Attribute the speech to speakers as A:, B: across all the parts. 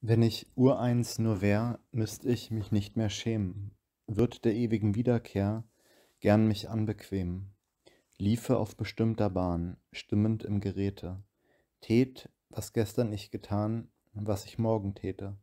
A: Wenn ich ureins nur wär, müßt ich mich nicht mehr schämen, würd der ewigen Wiederkehr gern mich anbequemen, liefe auf bestimmter Bahn, stimmend im Geräte, tät, was gestern ich getan, was ich morgen täte.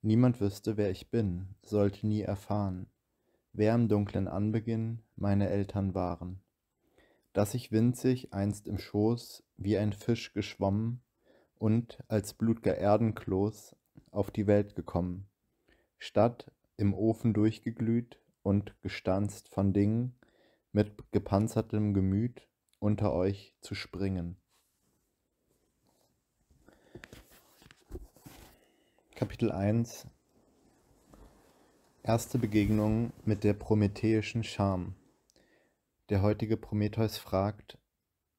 A: Niemand wüsste, wer ich bin, sollte nie erfahren, wer im dunklen Anbeginn meine Eltern waren. Dass ich winzig einst im Schoß wie ein Fisch geschwommen, und als blutger Erdenkloß auf die Welt gekommen, statt im Ofen durchgeglüht und gestanzt von Dingen, mit gepanzertem Gemüt unter euch zu springen. Kapitel 1 Erste Begegnung mit der prometheischen Scham. Der heutige Prometheus fragt,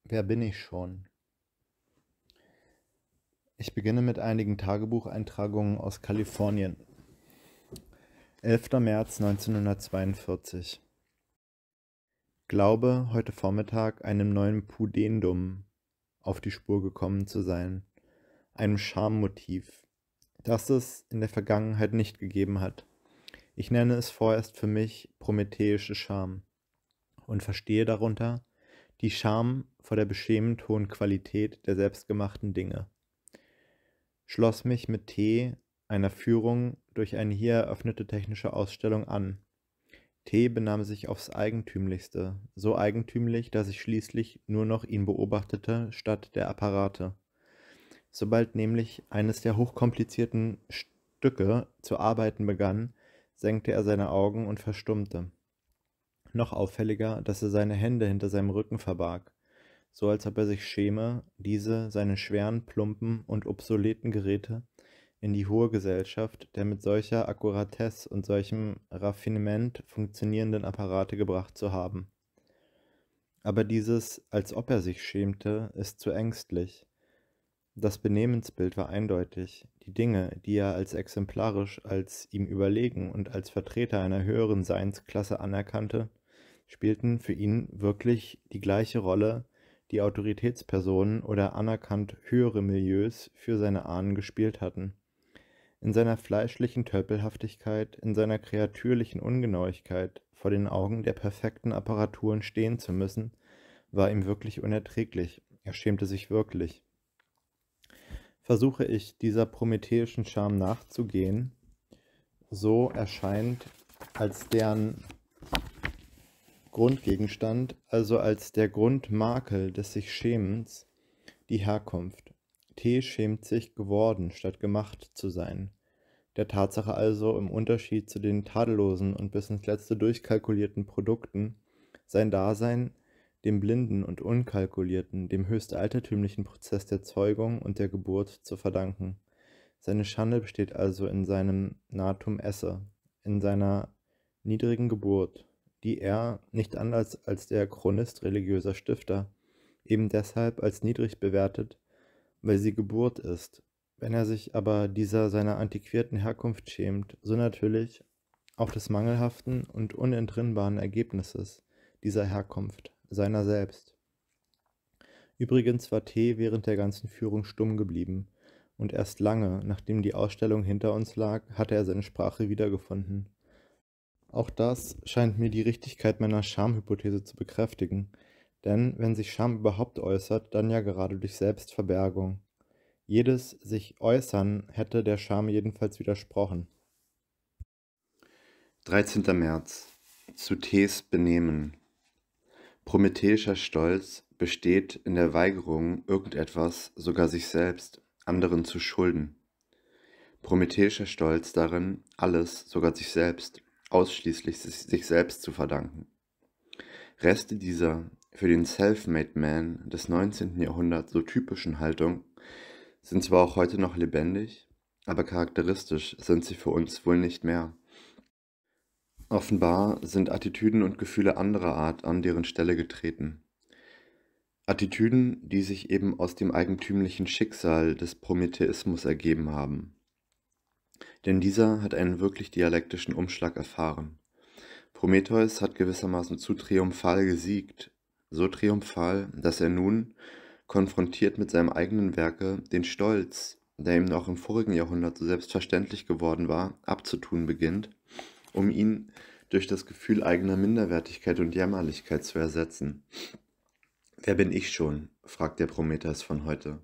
A: wer bin ich schon? Ich beginne mit einigen Tagebucheintragungen aus Kalifornien. 11. März 1942. Glaube, heute Vormittag einem neuen Pudendum auf die Spur gekommen zu sein, einem Schammotiv, das es in der Vergangenheit nicht gegeben hat. Ich nenne es vorerst für mich prometheische Scham und verstehe darunter die Scham vor der beschämend hohen Qualität der selbstgemachten Dinge schloss mich mit T einer Führung durch eine hier eröffnete technische Ausstellung an. T benahm sich aufs eigentümlichste, so eigentümlich, dass ich schließlich nur noch ihn beobachtete statt der Apparate. Sobald nämlich eines der hochkomplizierten Stücke zu arbeiten begann, senkte er seine Augen und verstummte. Noch auffälliger, dass er seine Hände hinter seinem Rücken verbarg so als ob er sich schäme, diese, seine schweren, plumpen und obsoleten Geräte in die hohe Gesellschaft der mit solcher Akkuratesse und solchem Raffinement funktionierenden Apparate gebracht zu haben. Aber dieses, als ob er sich schämte, ist zu ängstlich. Das Benehmensbild war eindeutig. Die Dinge, die er als exemplarisch, als ihm überlegen und als Vertreter einer höheren Seinsklasse anerkannte, spielten für ihn wirklich die gleiche Rolle die Autoritätspersonen oder anerkannt höhere Milieus für seine Ahnen gespielt hatten. In seiner fleischlichen Tölpelhaftigkeit, in seiner kreatürlichen Ungenauigkeit, vor den Augen der perfekten Apparaturen stehen zu müssen, war ihm wirklich unerträglich, er schämte sich wirklich. Versuche ich, dieser prometheischen Scham nachzugehen, so erscheint als deren Grundgegenstand, also als der Grundmakel des sich Schämens, die Herkunft. T schämt sich geworden, statt gemacht zu sein. Der Tatsache also, im Unterschied zu den tadellosen und bis ins letzte durchkalkulierten Produkten, sein Dasein dem blinden und unkalkulierten, dem höchst altertümlichen Prozess der Zeugung und der Geburt zu verdanken. Seine Schande besteht also in seinem Natum esse, in seiner niedrigen Geburt, die er, nicht anders als der Chronist religiöser Stifter, eben deshalb als niedrig bewertet, weil sie Geburt ist. Wenn er sich aber dieser seiner antiquierten Herkunft schämt, so natürlich auch des mangelhaften und unentrinnbaren Ergebnisses dieser Herkunft, seiner selbst. Übrigens war T. während der ganzen Führung stumm geblieben, und erst lange, nachdem die Ausstellung hinter uns lag, hatte er seine Sprache wiedergefunden. Auch das scheint mir die Richtigkeit meiner Schamhypothese zu bekräftigen. Denn wenn sich Scham überhaupt äußert, dann ja gerade durch Selbstverbergung. Jedes sich äußern hätte der Scham jedenfalls widersprochen. 13. März. Zu Tees Benehmen. Prometheischer Stolz besteht in der Weigerung, irgendetwas, sogar sich selbst, anderen zu schulden. Prometheischer Stolz darin, alles, sogar sich selbst, ausschließlich sich selbst zu verdanken. Reste dieser für den Self-Made Man des 19. Jahrhunderts so typischen Haltung sind zwar auch heute noch lebendig, aber charakteristisch sind sie für uns wohl nicht mehr. Offenbar sind Attitüden und Gefühle anderer Art an deren Stelle getreten. Attitüden, die sich eben aus dem eigentümlichen Schicksal des Prometheismus ergeben haben denn dieser hat einen wirklich dialektischen Umschlag erfahren. Prometheus hat gewissermaßen zu triumphal gesiegt, so triumphal, dass er nun, konfrontiert mit seinem eigenen Werke, den Stolz, der ihm noch im vorigen Jahrhundert so selbstverständlich geworden war, abzutun beginnt, um ihn durch das Gefühl eigener Minderwertigkeit und Jämmerlichkeit zu ersetzen. Wer bin ich schon? fragt der Prometheus von heute.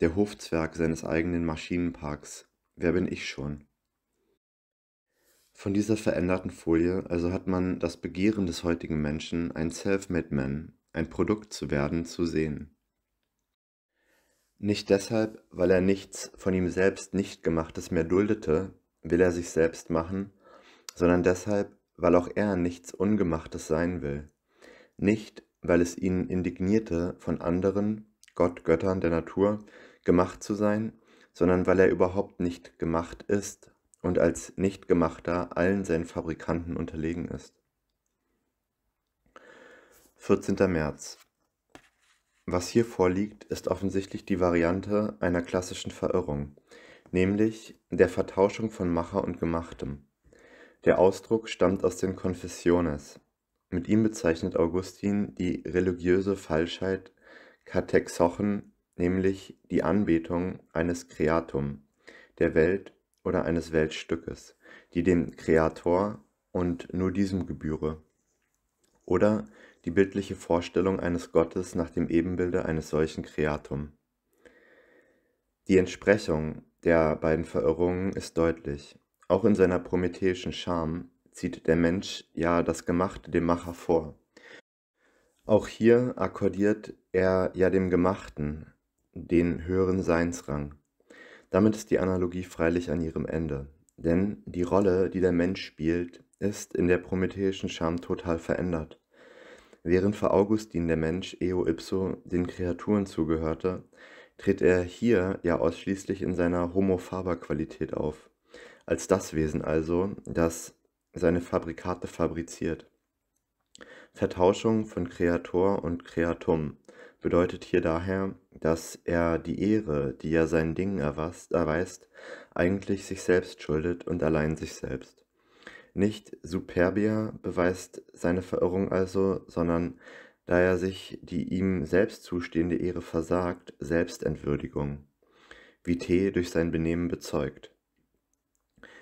A: Der Hofzwerg seines eigenen Maschinenparks, Wer bin ich schon? Von dieser veränderten Folie also hat man das Begehren des heutigen Menschen, ein Self-Made Man, ein Produkt zu werden, zu sehen. Nicht deshalb, weil er nichts von ihm selbst nicht gemachtes mehr duldete, will er sich selbst machen, sondern deshalb, weil auch er nichts Ungemachtes sein will. Nicht, weil es ihn indignierte, von anderen, Gott, Göttern der Natur, gemacht zu sein, sondern weil er überhaupt nicht gemacht ist und als Nichtgemachter allen seinen Fabrikanten unterlegen ist. 14. März. Was hier vorliegt, ist offensichtlich die Variante einer klassischen Verirrung, nämlich der Vertauschung von Macher und Gemachtem. Der Ausdruck stammt aus den Confessiones. Mit ihm bezeichnet Augustin die religiöse Falschheit Katexochen nämlich die Anbetung eines Kreatum, der Welt oder eines Weltstückes, die dem Kreator und nur diesem gebühre, oder die bildliche Vorstellung eines Gottes nach dem Ebenbilde eines solchen Kreatum. Die Entsprechung der beiden Verirrungen ist deutlich. Auch in seiner prometheischen Scham zieht der Mensch ja das Gemachte dem Macher vor. Auch hier akkordiert er ja dem Gemachten, den höheren Seinsrang. Damit ist die Analogie freilich an ihrem Ende, denn die Rolle, die der Mensch spielt, ist in der prometheischen Scham total verändert. Während für Augustin der Mensch eo ipso den Kreaturen zugehörte, tritt er hier ja ausschließlich in seiner Homo-Faber-Qualität auf, als das Wesen also, das seine Fabrikate fabriziert. Vertauschung von Kreator und Kreatum bedeutet hier daher, dass er die Ehre, die er seinen Dingen erweist, eigentlich sich selbst schuldet und allein sich selbst. Nicht Superbia beweist seine Verirrung also, sondern da er sich die ihm selbst zustehende Ehre versagt, Selbstentwürdigung, wie T durch sein Benehmen bezeugt.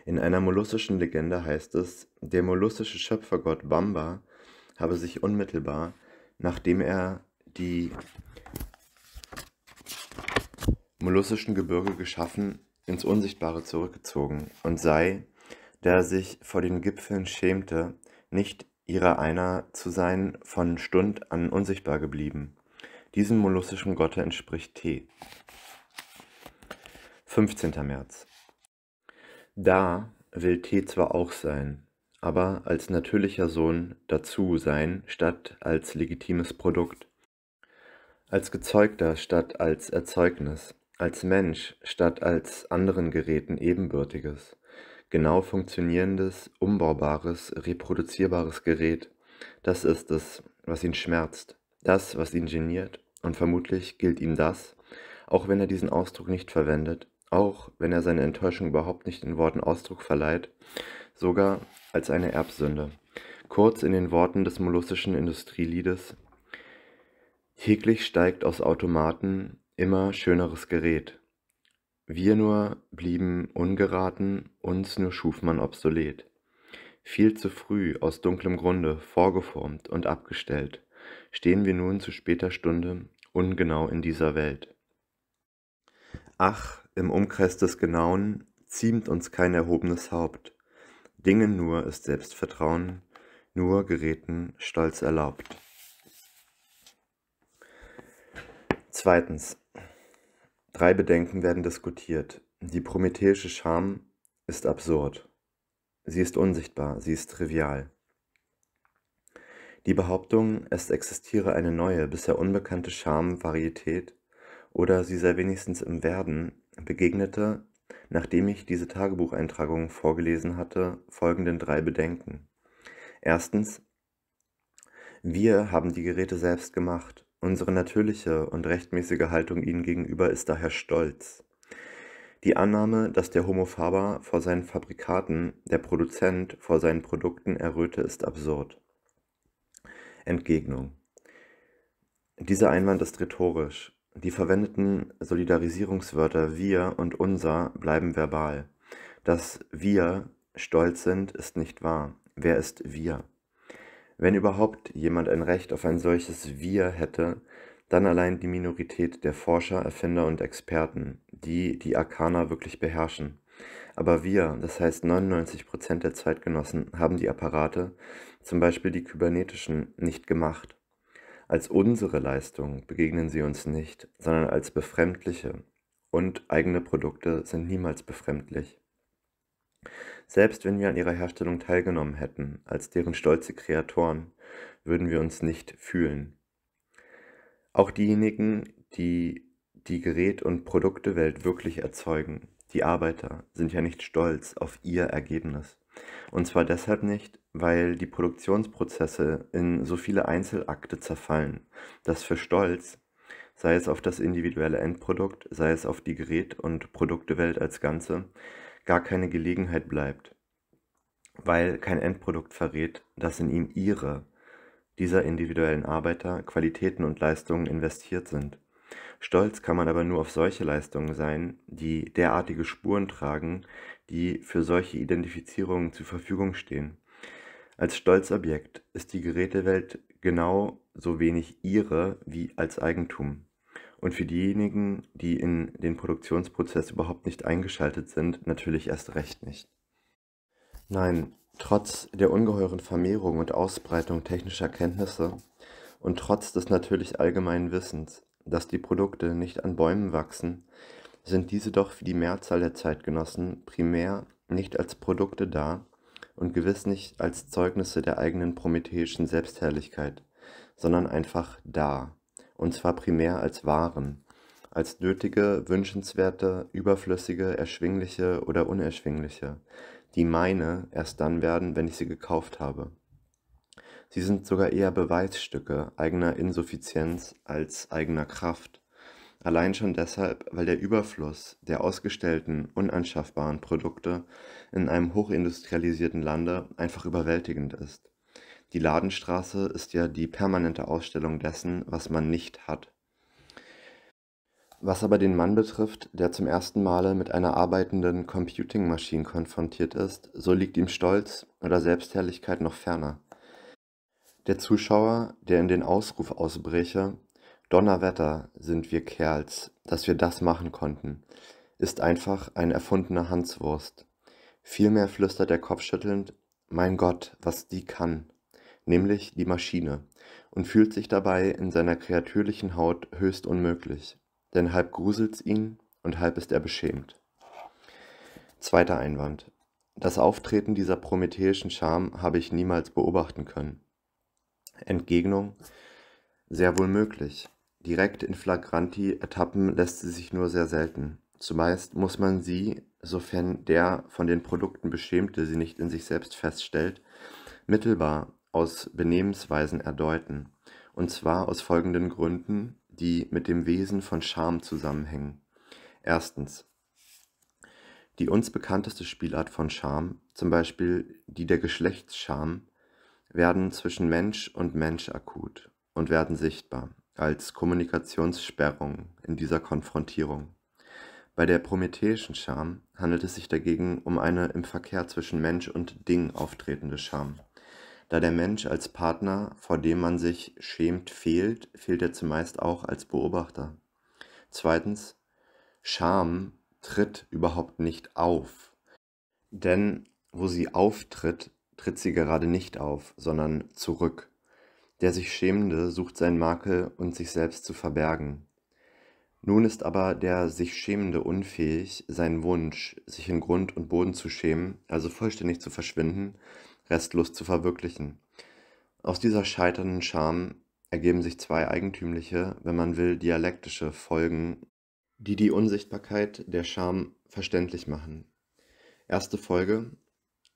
A: In einer molussischen Legende heißt es, der molussische Schöpfergott Bamba habe sich unmittelbar, nachdem er die molussischen Gebirge geschaffen, ins Unsichtbare zurückgezogen und sei, der sich vor den Gipfeln schämte, nicht ihrer einer zu sein, von Stund an unsichtbar geblieben. Diesem molussischen Gotte entspricht T. 15. März. Da will T zwar auch sein, aber als natürlicher Sohn dazu sein, statt als legitimes Produkt als Gezeugter statt als Erzeugnis, als Mensch statt als anderen Geräten ebenbürtiges, genau funktionierendes, umbaubares, reproduzierbares Gerät, das ist es, was ihn schmerzt, das, was ihn geniert, und vermutlich gilt ihm das, auch wenn er diesen Ausdruck nicht verwendet, auch wenn er seine Enttäuschung überhaupt nicht in Worten Ausdruck verleiht, sogar als eine Erbsünde. Kurz in den Worten des molossischen Industrieliedes Täglich steigt aus Automaten immer schöneres Gerät. Wir nur blieben ungeraten, uns nur schuf man obsolet. Viel zu früh, aus dunklem Grunde, vorgeformt und abgestellt, stehen wir nun zu später Stunde ungenau in dieser Welt. Ach, im Umkreis des Genauen ziemt uns kein erhobenes Haupt. Dingen nur ist Selbstvertrauen, nur Geräten stolz erlaubt. Zweitens. Drei Bedenken werden diskutiert. Die prometheische Scham ist absurd. Sie ist unsichtbar, sie ist trivial. Die Behauptung, es existiere eine neue, bisher unbekannte Scham-Varietät oder sie sei wenigstens im Werden, begegnete, nachdem ich diese Tagebucheintragungen vorgelesen hatte, folgenden drei Bedenken. Erstens, wir haben die Geräte selbst gemacht. Unsere natürliche und rechtmäßige Haltung ihnen gegenüber ist daher stolz. Die Annahme, dass der Homo faber vor seinen Fabrikaten, der Produzent vor seinen Produkten erröte, ist absurd. Entgegnung. Dieser Einwand ist rhetorisch. Die verwendeten Solidarisierungswörter wir und unser bleiben verbal. Dass wir stolz sind, ist nicht wahr. Wer ist wir? Wenn überhaupt jemand ein Recht auf ein solches Wir hätte, dann allein die Minorität der Forscher, Erfinder und Experten, die die Arkana wirklich beherrschen. Aber wir, das heißt 99% der Zeitgenossen, haben die Apparate, zum Beispiel die kybernetischen, nicht gemacht. Als unsere Leistung begegnen sie uns nicht, sondern als befremdliche. Und eigene Produkte sind niemals befremdlich. Selbst wenn wir an ihrer Herstellung teilgenommen hätten, als deren stolze Kreatoren, würden wir uns nicht fühlen. Auch diejenigen, die die Gerät- und Produktewelt wirklich erzeugen, die Arbeiter, sind ja nicht stolz auf ihr Ergebnis. Und zwar deshalb nicht, weil die Produktionsprozesse in so viele Einzelakte zerfallen, dass für Stolz, sei es auf das individuelle Endprodukt, sei es auf die Gerät- und Produktewelt als Ganze, gar keine Gelegenheit bleibt, weil kein Endprodukt verrät, dass in ihm ihre, dieser individuellen Arbeiter, Qualitäten und Leistungen investiert sind. Stolz kann man aber nur auf solche Leistungen sein, die derartige Spuren tragen, die für solche Identifizierungen zur Verfügung stehen. Als Stolzobjekt ist die Gerätewelt genau so wenig ihre wie als Eigentum. Und für diejenigen, die in den Produktionsprozess überhaupt nicht eingeschaltet sind, natürlich erst recht nicht. Nein, trotz der ungeheuren Vermehrung und Ausbreitung technischer Kenntnisse und trotz des natürlich allgemeinen Wissens, dass die Produkte nicht an Bäumen wachsen, sind diese doch für die Mehrzahl der Zeitgenossen primär nicht als Produkte da und gewiss nicht als Zeugnisse der eigenen prometheischen Selbstherrlichkeit, sondern einfach da und zwar primär als Waren, als nötige, wünschenswerte, überflüssige, erschwingliche oder unerschwingliche, die meine erst dann werden, wenn ich sie gekauft habe. Sie sind sogar eher Beweisstücke eigener Insuffizienz als eigener Kraft. Allein schon deshalb, weil der Überfluss der ausgestellten, unanschaffbaren Produkte in einem hochindustrialisierten Lande einfach überwältigend ist. Die Ladenstraße ist ja die permanente Ausstellung dessen, was man nicht hat. Was aber den Mann betrifft, der zum ersten Male mit einer arbeitenden Computing Machine konfrontiert ist, so liegt ihm Stolz oder Selbstherrlichkeit noch ferner. Der Zuschauer, der in den Ausruf ausbreche, Donnerwetter sind wir Kerls, dass wir das machen konnten, ist einfach ein erfundener Hanswurst. Vielmehr flüstert er kopfschüttelnd, mein Gott, was die kann nämlich die Maschine, und fühlt sich dabei in seiner kreatürlichen Haut höchst unmöglich, denn halb gruselt's ihn und halb ist er beschämt. Zweiter Einwand. Das Auftreten dieser prometheischen Scham habe ich niemals beobachten können. Entgegnung. Sehr wohl möglich. Direkt in flagranti ertappen lässt sie sich nur sehr selten. Zumeist muss man sie, sofern der von den Produkten Beschämte sie nicht in sich selbst feststellt, mittelbar aus Benehmensweisen erdeuten, und zwar aus folgenden Gründen, die mit dem Wesen von Scham zusammenhängen. Erstens. Die uns bekannteste Spielart von Scham, zum Beispiel die der Geschlechtsscham, werden zwischen Mensch und Mensch akut und werden sichtbar als Kommunikationssperrung in dieser Konfrontierung. Bei der prometheischen Scham handelt es sich dagegen um eine im Verkehr zwischen Mensch und Ding auftretende Scham. Da der Mensch als Partner, vor dem man sich schämt, fehlt, fehlt er zumeist auch als Beobachter. Zweitens, Scham tritt überhaupt nicht auf. Denn wo sie auftritt, tritt sie gerade nicht auf, sondern zurück. Der sich Schämende sucht sein Makel und sich selbst zu verbergen. Nun ist aber der sich Schämende unfähig, seinen Wunsch, sich in Grund und Boden zu schämen, also vollständig zu verschwinden, restlos zu verwirklichen. Aus dieser scheiternden Scham ergeben sich zwei eigentümliche, wenn man will, dialektische Folgen, die die Unsichtbarkeit der Scham verständlich machen. Erste Folge,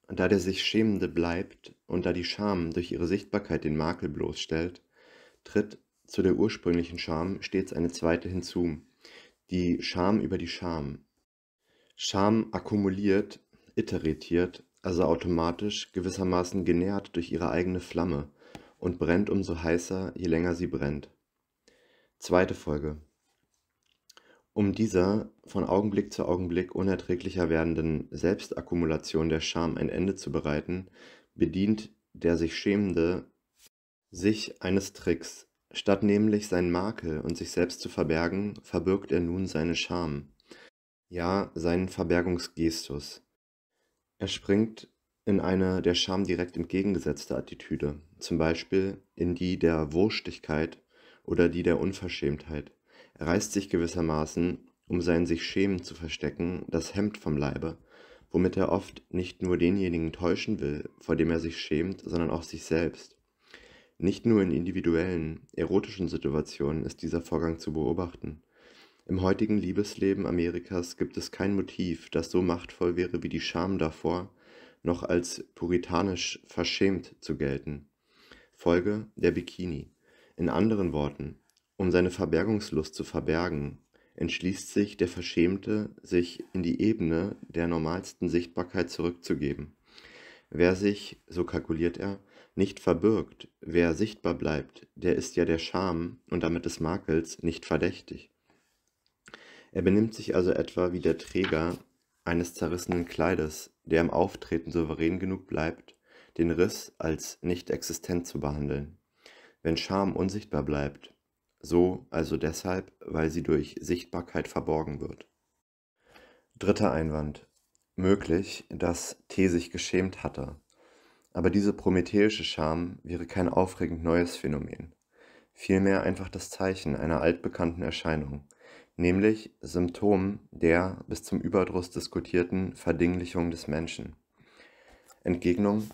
A: da der sich Schämende bleibt und da die Scham durch ihre Sichtbarkeit den Makel bloßstellt, tritt zu der ursprünglichen Scham stets eine zweite hinzu, die Scham über die Scham. Scham akkumuliert, iteriert also automatisch, gewissermaßen genährt durch ihre eigene Flamme und brennt umso heißer, je länger sie brennt. Zweite Folge. Um dieser von Augenblick zu Augenblick unerträglicher werdenden Selbstakkumulation der Scham ein Ende zu bereiten, bedient der sich Schämende sich eines Tricks. Statt nämlich seinen Makel und sich selbst zu verbergen, verbirgt er nun seine Scham. Ja, seinen Verbergungsgestus. Er springt in eine der Scham direkt entgegengesetzte Attitüde, zum Beispiel in die der Wurstigkeit oder die der Unverschämtheit. Er reißt sich gewissermaßen, um sein sich Schämen zu verstecken, das Hemd vom Leibe, womit er oft nicht nur denjenigen täuschen will, vor dem er sich schämt, sondern auch sich selbst. Nicht nur in individuellen, erotischen Situationen ist dieser Vorgang zu beobachten. Im heutigen Liebesleben Amerikas gibt es kein Motiv, das so machtvoll wäre wie die Scham davor, noch als puritanisch verschämt zu gelten. Folge der Bikini. In anderen Worten, um seine Verbergungslust zu verbergen, entschließt sich der Verschämte, sich in die Ebene der normalsten Sichtbarkeit zurückzugeben. Wer sich, so kalkuliert er, nicht verbirgt, wer sichtbar bleibt, der ist ja der Scham und damit des Makels nicht verdächtig. Er benimmt sich also etwa wie der Träger eines zerrissenen Kleides, der im Auftreten souverän genug bleibt, den Riss als nicht existent zu behandeln. Wenn Scham unsichtbar bleibt, so also deshalb, weil sie durch Sichtbarkeit verborgen wird. Dritter Einwand. Möglich, dass T sich geschämt hatte. Aber diese prometheische Scham wäre kein aufregend neues Phänomen. Vielmehr einfach das Zeichen einer altbekannten Erscheinung, nämlich Symptom der bis zum Überdruss diskutierten Verdinglichung des Menschen. Entgegnung?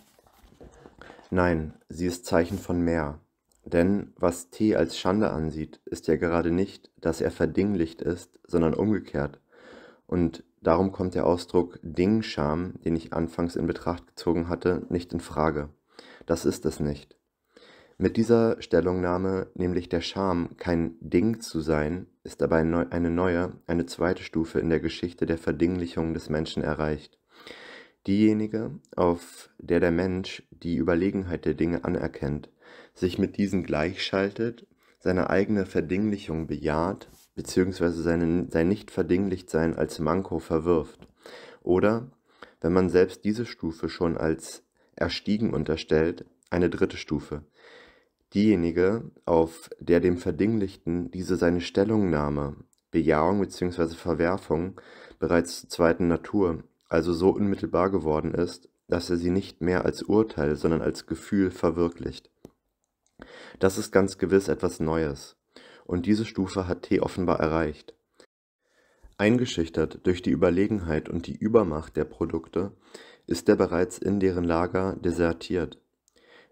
A: Nein, sie ist Zeichen von mehr. Denn was T als Schande ansieht, ist ja gerade nicht, dass er verdinglicht ist, sondern umgekehrt. Und darum kommt der Ausdruck Dingscham, den ich anfangs in Betracht gezogen hatte, nicht in Frage. Das ist es nicht. Mit dieser Stellungnahme, nämlich der Scham, kein Ding zu sein, ist dabei eine neue, eine zweite Stufe in der Geschichte der Verdinglichung des Menschen erreicht. Diejenige, auf der der Mensch die Überlegenheit der Dinge anerkennt, sich mit diesen gleichschaltet, seine eigene Verdinglichung bejaht, beziehungsweise seine, sein Nicht-Verdinglichtsein als Manko verwirft. Oder, wenn man selbst diese Stufe schon als erstiegen unterstellt, eine dritte Stufe, diejenige, auf der dem Verdinglichten diese seine Stellungnahme (Bejahung bzw. Verwerfung) bereits zur zweiten Natur, also so unmittelbar geworden ist, dass er sie nicht mehr als Urteil, sondern als Gefühl verwirklicht. Das ist ganz gewiss etwas Neues, und diese Stufe hat T offenbar erreicht. Eingeschüchtert durch die Überlegenheit und die Übermacht der Produkte, ist er bereits in deren Lager desertiert.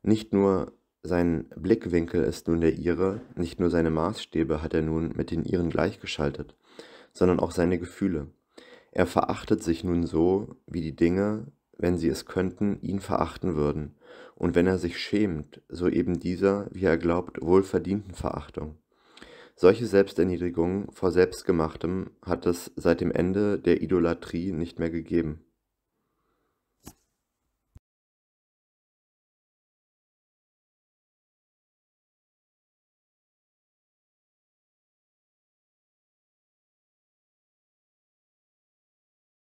A: Nicht nur sein Blickwinkel ist nun der ihre, nicht nur seine Maßstäbe hat er nun mit den ihren gleichgeschaltet, sondern auch seine Gefühle. Er verachtet sich nun so, wie die Dinge, wenn sie es könnten, ihn verachten würden, und wenn er sich schämt, so eben dieser, wie er glaubt, wohlverdienten Verachtung. Solche Selbsterniedrigung vor Selbstgemachtem hat es seit dem Ende der Idolatrie nicht mehr gegeben.